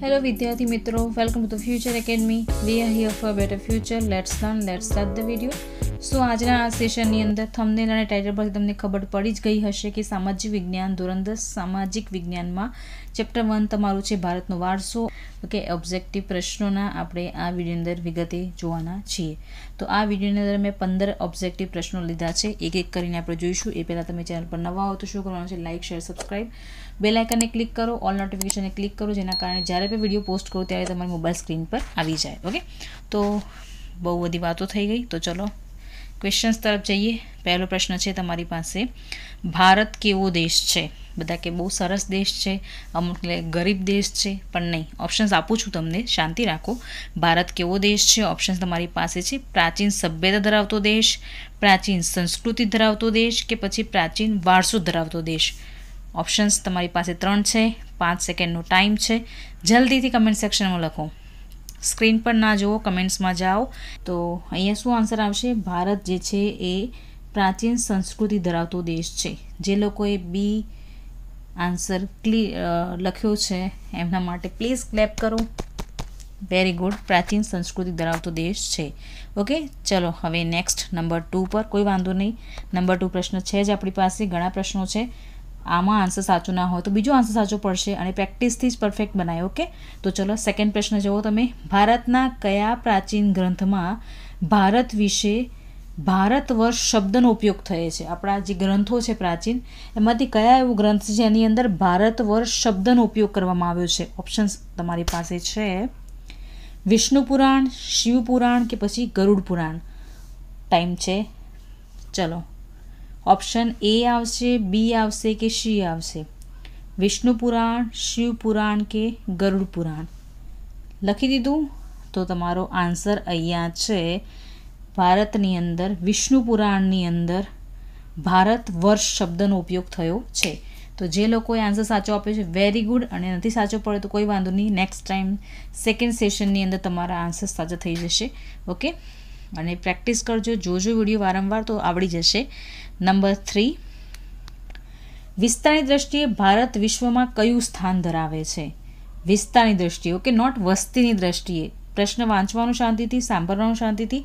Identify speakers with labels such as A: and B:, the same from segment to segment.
A: Hello Vidyarthi Mitro, welcome to the Future Academy. We are here for a better future. Let's learn, let's start the video. સો આજના આ સેશનની અંદર thumbnail અને title પરથી તમને ખબર પડી જ ગઈ હશે કે સામાજિક વિજ્ઞાન ધોરણ દસ સામાજિક વિજ્ઞાનમાં ચેપ્ટર 1 તમારું છે ભારતનો વારસો કે ઓબ્જેક્ટિવ પ્રશ્નોના આપણે આ વિડીયો અંદર વિગત જોવાના છે તો આ વિડીયો ની અંદર મે 15 ઓબ્જેક્ટિવ પ્રશ્નો લીધા છે એક એક કરીને આપણે જોઈશું એ પહેલા તમે ચેનલ પર નવા હો તો શું કરવાનું છે like share subscribe bell icon ને ક્લિક કરો ઓલ નોટિફિકેશન ને ક્લિક કરો જેના કારણે જ્યારે પણ વિડીયો પોસ્ટ કરું ત્યારે તમારી મોબાઈલ સ્ક્રીન પર આવી જાય ઓકે તો બહુ બધી વાતો થઈ ગઈ તો ચલો ક્વેશ્ચન્સ તરફ જઈએ પહેલો પ્રશ્ન છે તમારી પાસે ભારત કેવો દેશ છે બધા કે બહુ સરસ દેશ છે અમુક ગરીબ દેશ છે પણ નહીં ઓપ્શન્સ આપું છું તમને શાંતિ રાખો ભારત કેવો દેશ છે ઓપ્શન્સ તમારી પાસે છે પ્રાચીન સભ્યતા ધરાવતો દેશ પ્રાચીન સંસ્કૃતિ ધરાવતો દેશ કે પછી પ્રાચીન વારસો ધરાવતો દેશ ઓપ્શન્સ તમારી પાસે ત્રણ છે પાંચ સેકન્ડનો ટાઈમ છે જલ્દીથી કમેન્ટ સેક્શનમાં લખો સ્ક્રીન પર ના જુઓ કમેન્ટ્સમાં જાઓ તો અહીંયા શું આન્સર આવશે ભારત જે છે એ પ્રાચીન સંસ્કૃતિ ધરાવતો દેશ છે જે લોકોએ બી આન્સર ક્લી લખ્યો છે એમના માટે પ્લીઝ ક્લેપ કરો વેરી ગુડ પ્રાચીન સંસ્કૃતિ ધરાવતો દેશ છે ઓકે ચલો હવે નેક્સ્ટ નંબર ટુ પર કોઈ વાંધો નહીં નંબર ટુ પ્રશ્ન છે જ આપણી પાસે ઘણા પ્રશ્નો છે આમાં આન્સર સાચો ના હોય તો બીજો આન્સર સાચો પડશે અને પ્રેક્ટિસથી જ પરફેક્ટ બનાવે ઓકે તો ચલો સેકન્ડ પ્રશ્ન જુઓ તમે ભારતના કયા પ્રાચીન ગ્રંથમાં ભારત વિશે ભારત વર્ષ શબ્દનો ઉપયોગ થયે છે આપણા જે ગ્રંથો છે પ્રાચીન એમાંથી કયા એવો ગ્રંથ છે એની અંદર ભારત વર્ષ શબ્દનો ઉપયોગ કરવામાં આવ્યો છે ઓપ્શન્સ તમારી પાસે છે વિષ્ણુ પુરાણ શિવ પુરાણ કે પછી ગરુડ પુરાણ ટાઈમ છે ચલો ઓપ્શન એ આવશે બી આવશે કે સી આવશે વિષ્ણુ પુરાણ શિવ પુરાણ કે ગરુડ પુરાણ લખી દીધું તો તમારો આન્સર અહીંયા છે ભારતની અંદર વિષ્ણુ પુરાણની અંદર ભારત વર્ષ શબ્દનો ઉપયોગ થયો છે તો જે લોકોએ આન્સર સાચો આપ્યો છે વેરી ગુડ અને નથી સાચો પડે તો કોઈ વાંધો નહીં નેક્સ્ટ ટાઈમ સેકન્ડ સેશનની અંદર તમારા આન્સર સાચા થઈ જશે ઓકે અને પ્રેક્ટિસ કરજો જોજો વિડીયો વારંવાર તો આવડી જશે નંબર થ્રી વિસ્તારની દ્રષ્ટિએ ભારત વિશ્વમાં કયું સ્થાન ધરાવે છે વિસ્તારની દ્રષ્ટિએ ઓકે નોટ વસ્તીની દ્રષ્ટિએ પ્રશ્ન વાંચવાનું શાંતિથી સાંભળવાનું શાંતિથી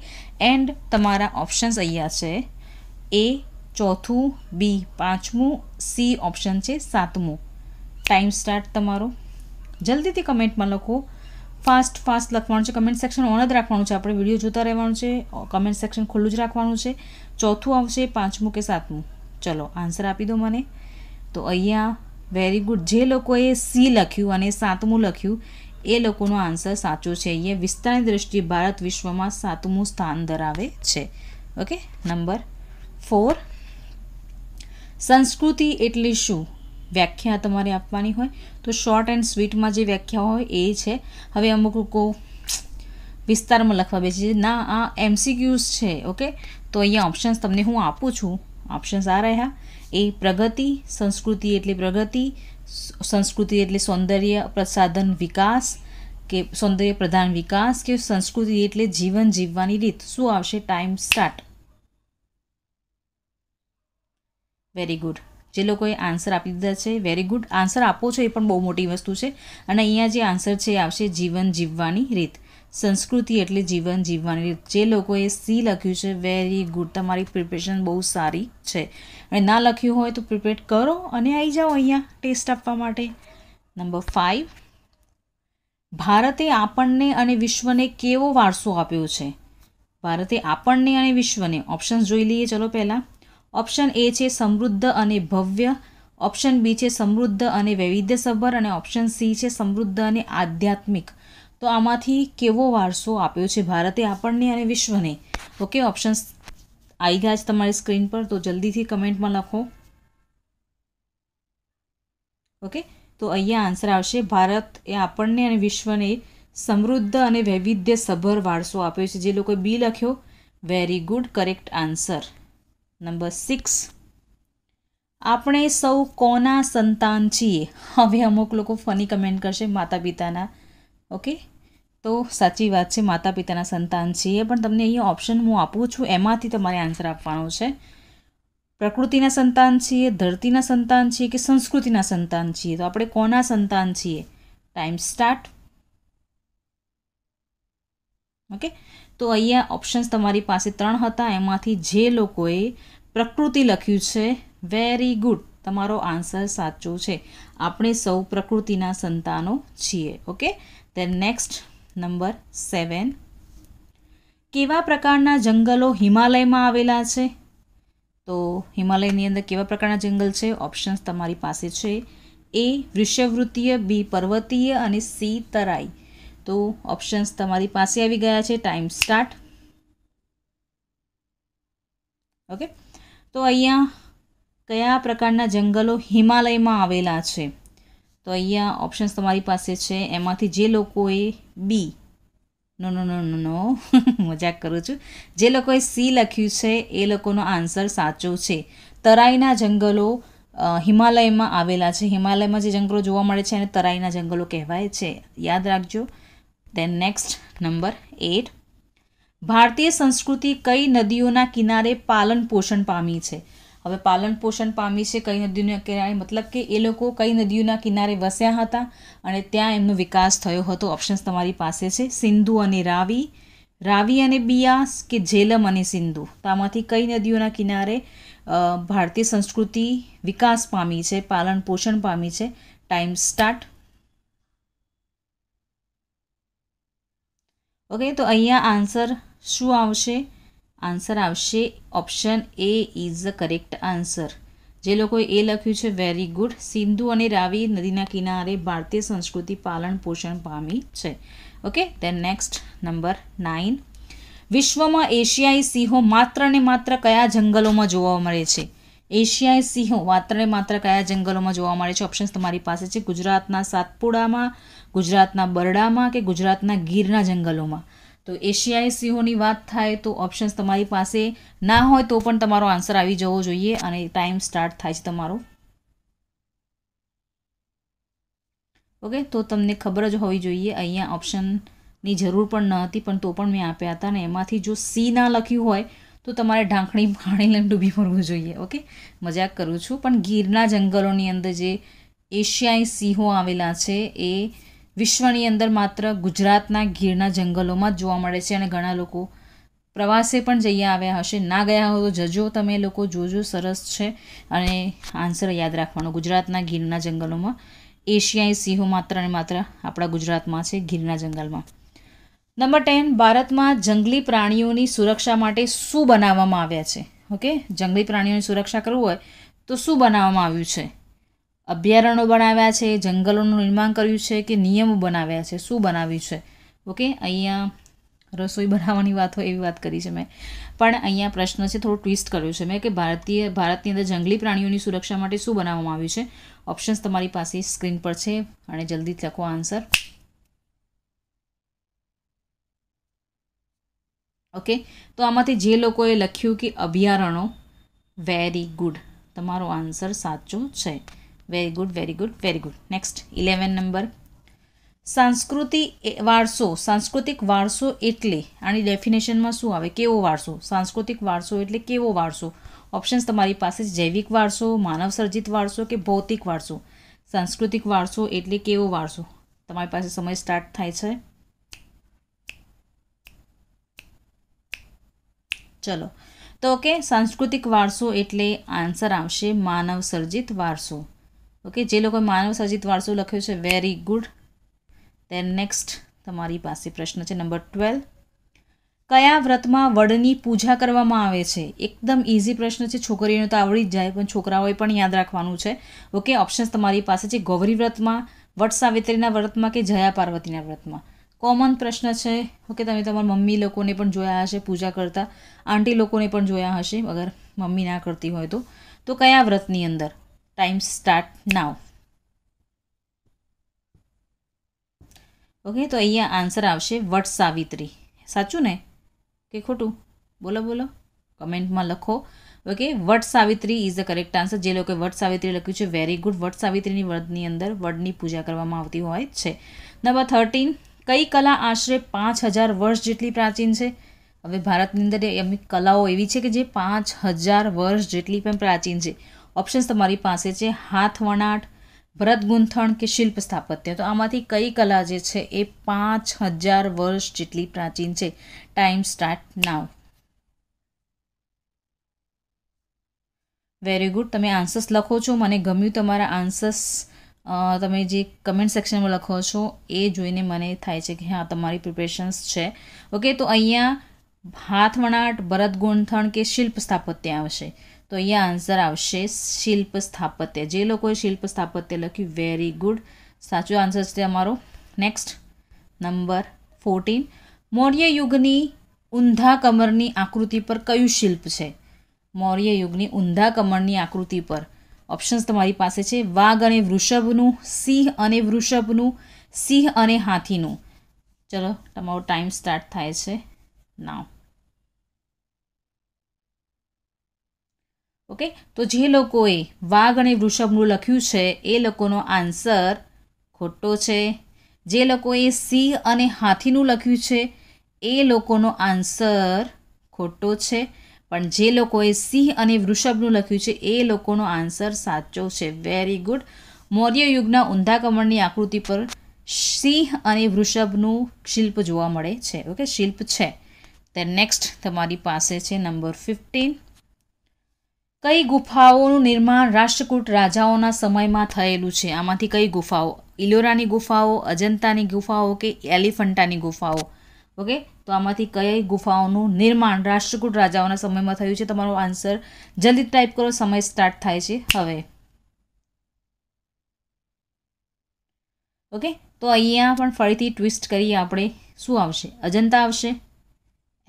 A: એન્ડ તમારા ઓપ્શન્સ અહીંયા છે એ ચોથું બી પાંચમું સી ઓપ્શન છે સાતમું ટાઈમ સ્ટાર્ટ તમારો જલ્દીથી કમેન્ટમાં લખો ફાસ્ટ ફાસ્ટ લખવાનું છે કમેન્ટ સેક્શન ઓન જ રાખવાનું છે આપણે વિડીયો જોતા રહેવાનું છે કમેન્ટ સેક્શન ખુલ્લું જ રાખવાનું છે ચોથું આવશે પાંચમું કે સાતમું ચલો આન્સર આપી દો મને તો અહીંયા વેરી ગુડ જે લોકોએ સી લખ્યું અને સાતમું લખ્યું એ લોકોનો આન્સર સાચો છે અહીંયા વિસ્તારની દ્રષ્ટિએ ભારત વિશ્વમાં સાતમું સ્થાન ધરાવે છે ઓકે નંબર ફોર સંસ્કૃતિ એટલે શું વ્યાખ્યા તમારે આપવાની હોય તો શોર્ટ એન્ડ સ્વીટમાં જે વ્યાખ્યા હોય એ છે હવે અમુક લોકો વિસ્તારમાં લખવા બેસી છે ના આ એમસીક્યુઝ છે ઓકે તો અહીંયા ઓપ્શન્સ તમને હું આપું છું ઓપ્શન્સ આ રહ્યા એ પ્રગતિ સંસ્કૃતિ એટલે પ્રગતિ સંસ્કૃતિ એટલે સૌંદર્ય પ્રસાધન વિકાસ કે સૌંદર્ય પ્રધાન વિકાસ કે સંસ્કૃતિ એટલે જીવન જીવવાની રીત શું આવશે ટાઈમ સ્ટાર્ટ વેરી ગુડ જે લોકોએ આન્સર આપી દીધા છે વેરી ગુડ આન્સર આપો છો એ પણ બહુ મોટી વસ્તુ છે અને અહીંયા જે આન્સર છે એ આવશે જીવન જીવવાની રીત સંસ્કૃતિ એટલે જીવન જીવવાની રીત જે લોકોએ સી લખ્યું છે વેરી ગુડ તમારી પ્રિપરેશન બહુ સારી છે અને ના લખ્યું હોય તો પ્રિપેર કરો અને આવી જાઓ અહીંયા ટેસ્ટ આપવા માટે નંબર ફાઇવ ભારતે આપણને અને વિશ્વને કેવો વારસો આપ્યો છે ભારતે આપણને અને વિશ્વને ઓપ્શન્સ જોઈ લઈએ ચલો પહેલાં ઓપ્શન એ છે સમૃદ્ધ અને ભવ્ય ઓપ્શન બી છે સમૃદ્ધ અને વૈવિધ્યસભર અને ઓપ્શન સી છે સમૃદ્ધ અને આધ્યાત્મિક તો આમાંથી કેવો વારસો આપ્યો છે ભારતે આપણને અને વિશ્વને ઓકે ઓપ્શન્સ આવી ગયા છે તમારી સ્ક્રીન પર તો જલ્દીથી કમેન્ટમાં લખો ઓકે તો અહીંયા આન્સર આવશે ભારત એ આપણને અને વિશ્વને સમૃદ્ધ અને વૈવિધ્યસભર વારસો આપ્યો છે જે લોકોએ બી લખ્યો very good correct answer number six આપણે સૌ કોના સંતાન છીએ હવે અમુક લોકો ફની કમેન્ટ કરશે માતા પિતાના ઓકે તો સાચી વાત છે માતા પિતાના સંતાન છીએ પણ તમને અહીંયા ઓપ્શન હું આપું છું એમાંથી તમારે આન્સર આપવાનો છે પ્રકૃતિના સંતાન છીએ ધરતીના સંતાન છીએ કે સંસ્કૃતિના સંતાન છીએ તો આપણે કોના સંતાન છીએ ટાઈમ સ્ટાર્ટ ઓકે તો અહીંયા ઓપ્શન્સ તમારી પાસે ત્રણ હતા એમાંથી જે લોકોએ પ્રકૃતિ લખ્યું છે વેરી ગુડ તમારો આન્સર સાચો છે આપણે સૌ પ્રકૃતિના સંતાનો છીએ okay then next number seven કેવા પ્રકારના જંગલો હિમાલયમાં આવેલા છે તો હિમાલયની અંદર કેવા પ્રકારના જંગલ છે ઓપ્શન્સ તમારી પાસે છે એ વૃક્ષવૃત્તીય બી પર્વતીય અને સી તરાઈ તો ઓપ્શન્સ તમારી પાસે આવી ગયા છે ટાઈમ સ્ટાર્ટ ઓકે તો અહીંયા કયા પ્રકારના જંગલો હિમાલયમાં આવેલા છે તો અહીંયા ઓપ્શન્સ તમારી પાસે છે એમાંથી જે લોકોએ બી નો નો નો નો નો મજાક કરું છું જે લોકોએ સી લખ્યું છે એ લોકોનો આન્સર સાચો છે તરાઈના જંગલો હિમાલયમાં આવેલા છે હિમાલયમાં જે જંગલો જોવા મળે છે એને તરાઈના જંગલો કહેવાય છે યાદ રાખજો દેન નેક્સ્ટ નંબર એટ ભારતીય સંસ્કૃતિ કઈ નદીઓના કિનારે પાલન પોષણ પામી છે હવે પાલન પોષણ પામી છે કઈ નદીઓના કિનારે મતલબ કે એ લોકો કઈ નદીઓના કિનારે વસ્યા હતા અને ત્યાં એમનો વિકાસ થયો હતો ઓપ્શન્સ તમારી પાસે છે સિંધુ અને રાવી રાવી અને બિયાસ કે ઝેલમ અને સિંધુ તો આમાંથી કઈ નદીઓના કિનારે ભારતીય સંસ્કૃતિ વિકાસ પામી છે પાલન પોષણ પામી છે ટાઈમ સ્ટાર્ટ ઓકે તો અહીંયા આન્સર શું આવશે આન્સર આવશે option A is the correct answer જે લોકોએ એ લખ્યું છે વેરી ગુડ સિંધુ અને રાવી નદીના કિનારે ભારતીય સંસ્કૃતિ પાલન પોષણ પામી છે okay then next number nine વિશ્વમાં એશિયાઈ સિંહો માત્ર ને માત્ર કયા જંગલોમાં જોવા મળે છે એશિયાઈ સિંહો માત્ર ને માત્ર કયા જંગલોમાં જોવા મળે છે ઓપ્શન્સ તમારી પાસે છે ગુજરાતના સાતપુડામાં ગુજરાતના બરડામાં કે ગુજરાતના ગીરના જંગલોમાં તો એશિયાઈ સિંહોની વાત થાય તો ઓપ્શન્સ તમારી પાસે ના હોય તો પણ તમારો આન્સર આવી જવો જોઈએ અને ટાઈમ સ્ટાર્ટ થાય છે તમારો ઓકે તો તમને ખબર જ હોવી જોઈએ અહીંયા ઓપ્શનની જરૂર પણ ન હતી પણ તો પણ મેં આપ્યા હતા ને એમાંથી જો સી ના લખ્યું હોય તો તમારે ઢાંકણી પાણીને ડૂબી મળવું જોઈએ ઓકે મજાક કરું છું પણ ગીરના જંગલોની અંદર જે એશિયાઈ સિંહો આવેલા છે એ વિશ્વની અંદર માત્ર ગુજરાતના ગીરના જંગલોમાં જ જોવા મળે છે અને ઘણા લોકો પ્રવાસે પણ જઈ આવ્યા હશે ના ગયા હો તો જજો તમે લોકો જોજો સરસ છે અને આન્સર યાદ રાખવાનો ગુજરાતના ગીરના જંગલોમાં એશિયાઈ સિંહો માત્ર અને માત્ર આપણા ગુજરાતમાં છે ગીરના જંગલમાં નંબર ટેન ભારતમાં જંગલી પ્રાણીઓની સુરક્ષા માટે શું બનાવવામાં આવ્યા છે ઓકે જંગલી પ્રાણીઓની સુરક્ષા કરવું હોય તો શું બનાવવામાં આવ્યું છે અભયારણ્યો બનાવ્યા છે જંગલોનું નિર્માણ કર્યું છે કે નિયમો બનાવ્યા છે શું બનાવ્યું છે ઓકે અહીંયા રસોઈ બનાવવાની વાત હોય એવી વાત કરી છે મેં પણ અહીંયા પ્રશ્ન છે થોડો ટ્વિસ્ટ કર્યો છે મેં કે ભારતીય ભારતની અંદર જંગલી પ્રાણીઓની સુરક્ષા માટે શું બનાવવામાં આવ્યું છે ઓપ્શન્સ તમારી પાસે સ્ક્રીન પર છે અને જલ્દી લખો આન્સર ઓકે તો આમાંથી જે લોકોએ લખ્યું કે અભયારણો વેરી ગુડ તમારો આન્સર સાચો છે very good very good very good next eleven number સાંસ્કૃતિક વારસો સાંસ્કૃતિક વારસો એટલે આની ડેફિનેશનમાં શું આવે કેવો વારસો સાંસ્કૃતિક વારસો એટલે કેવો વારસો ઓપ્શન્સ તમારી પાસે જૈવિક વારસો માનવસર્જિત વારસો કે ભૌતિક વારસો સાંસ્કૃતિક વારસો એટલે કેવો વારસો તમારી પાસે સમય સ્ટાર્ટ થાય છે ચલો તો ઓકે સાંસ્કૃતિક વારસો એટલે આન્સર આવશે માનવસર્જિત વારસો ઓકે જે લોકોએ માનવ સર્જિત વારસો લખ્યો છે વેરી ગુડ દેન નેક્સ્ટ તમારી પાસે પ્રશ્ન છે નંબર ટ્વેલ્વ કયા વ્રતમાં વડની પૂજા કરવામાં આવે છે એકદમ ઇઝી પ્રશ્ન છે છોકરીઓને તો આવડી જ જાય પણ છોકરાઓએ પણ યાદ રાખવાનું છે ઓકે ઓપ્શન્સ તમારી પાસે છે ગૌરી વ્રતમાં વટ સાવિત્રીના વ્રતમાં કે જયા પાર્વતીના વ્રતમાં કોમન પ્રશ્ન છે ઓકે તમે તમારા મમ્મી લોકોને પણ જોયા હશે પૂજા કરતા આંટી લોકોને પણ જોયા હશે અગર મમ્મી ના કરતી હોય તો તો કયા વ્રતની અંદર time start now ઓકે તો અહીંયા આન્સર આવશે વટ સાવિત્રી સાચું ને કે ખોટું બોલો બોલો કમેન્ટમાં લખો okay Vat Savitri is the correct answer જે લોકોએ વટ સાવિત્રી લખ્યું છે વેરી ગુડ વટ સાવિત્રીની વડની અંદર વડની પૂજા કરવામાં આવતી હોય છે નંબર થર્ટીન કઈ કલા આશરે પાંચ હજાર વર્ષ જેટલી પ્રાચીન છે હવે ભારતની અંદર એમની કલાઓ એવી છે કે જે પાંચ હજાર વર્ષ જેટલી પણ પ્રાચીન છે ઓપ્શન્સ તમારી પાસે છે હાથ વણાટ ભરત ગૂંથણ કે શિલ્પ સ્થાપત્ય તો આમાંથી કઈ કલા જે છે એ પાંચ હજાર વર્ષ જેટલી પ્રાચીન છે time start now very good તમે આન્સર્સ લખો છો મને ગમ્યું તમારા આન્સર્સ તમે જે કમેન્ટ સેક્શનમાં લખો છો એ જોઈને મને થાય છે કે હા તમારી પ્રિપરેશન્સ છે ઓકે તો અહીંયા હાથવણાટ ભરત ગૂંથણ કે શિલ્પ સ્થાપત્ય આવશે તો અહીંયા આન્સર આવશે શિલ્પ સ્થાપત્ય જે લોકોએ શિલ્પ સ્થાપત્ય લખ્યું વેરી ગુડ સાચો આન્સર છે અમારો નેક્સ્ટ નંબર ફોર્ટીન મૌર્ય યુગની ઊંધા કમરની આકૃતિ પર કયું શિલ્પ છે મૌર્ય યુગની ઊંધા કમરની આકૃતિ પર ઓપ્શન્સ તમારી પાસે છે વાઘ અને વૃષભનું સિંહ અને વૃષભનું સિંહ અને હાથીનું ચલો તમારો ટાઈમ સ્ટાર્ટ થાય છે નાવ ઓકે તો જે લોકોએ વાઘ અને વૃષભનું લખ્યું છે એ લોકોનો આન્સર ખોટો છે જે લોકોએ સિંહ અને હાથીનું લખ્યું છે એ લોકોનો આન્સર ખોટો છે પણ જે લોકોએ સિંહ અને વૃષભનું લખ્યું છે એ લોકોનો આન્સર સાચો છે વેરી ગુડ મૌર્ય યુગના ઊંધા કમળની આકૃતિ પર સિંહ અને વૃષભનું શિલ્પ જોવા મળે છે ઓકે શિલ્પ છે તે નેક્સ્ટ તમારી પાસે છે નંબર ફિફ્ટીન કઈ ગુફાઓનું નિર્માણ રાષ્ટ્રકૂટ રાજાઓના સમયમાં થયેલું છે આમાંથી કઈ ગુફાઓ ઇલોરાની ગુફાઓ અજંતાની ગુફાઓ કે એલિફન્ટાની ગુફાઓ ઓકે તો આમાંથી કઈ ગુફાઓનું નિર્માણ રાષ્ટ્રકૂટ રાજાઓના સમયમાં થયું છે તમારો આન્સર જલ્દી ટાઈપ કરો સમય સ્ટાર્ટ થાય છે હવે ઓકે તો અહીંયા પણ ફરીથી ટ્વિસ્ટ કરીએ આપણે શું આવશે અજંતા આવશે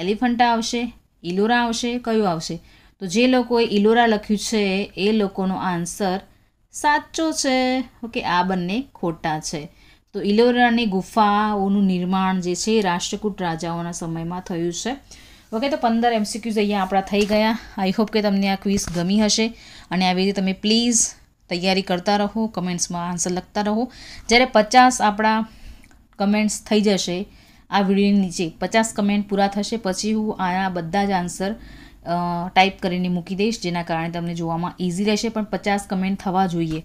A: એલિફન્ટા આવશે ઇલોરા આવશે કયું આવશે તો જે લોકોએ ઇલોરા લખ્યું છે એ લોકોનો આન્સર સાચો છે ઓકે આ બંને ખોટા છે તો ઇલોરાની ગુફાઓનું નિર્માણ જે છે રાષ્ટ્રકૂટ રાજાઓના સમયમાં થયું છે ઓકે તો પંદર એમસીક્યુઝ અહીંયા આપણા થઈ ગયા આઈ હોપ કે તમને આ ક્વિઝ ગમી હશે અને આવી રીતે તમે પ્લીઝ તૈયારી કરતા રહો કમેન્ટ્સમાં આન્સર લખતા રહો જ્યારે પચાસ આપણા કમેન્ટ્સ થઈ જશે આ વિડીયોની નીચે પચાસ કમેન્ટ પૂરા થશે પછી હું આ બધા જ આન્સર ટાઈપ કરીને મૂકી દઈશ જેના કારણે તમને જોવામાં ઇઝી રહેશે પણ પચાસ કમેન્ટ થવા જોઈએ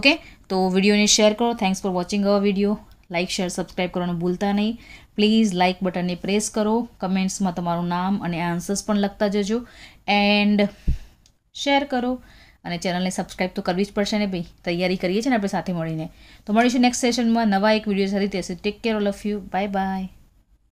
A: ઓકે તો વિડીયોને શેર કરો thanks for watching our video like share subscribe કરવાનું ભૂલતા નહીં પ્લીઝ લાઇક બટનને પ્રેસ કરો કમેન્ટ્સમાં તમારું નામ અને આન્સર્સ પણ લખતા જજો એન્ડ શેર કરો અને ચેનલને સબસ્ક્રાઇબ તો કરવી જ પડશે ને ભાઈ તૈયારી કરીએ છીએ ને આપણે સાથે મળીને તો મળીશું નેક્સ્ટ સેશનમાં નવા એક વિડીયો સાથે take care all of you bye by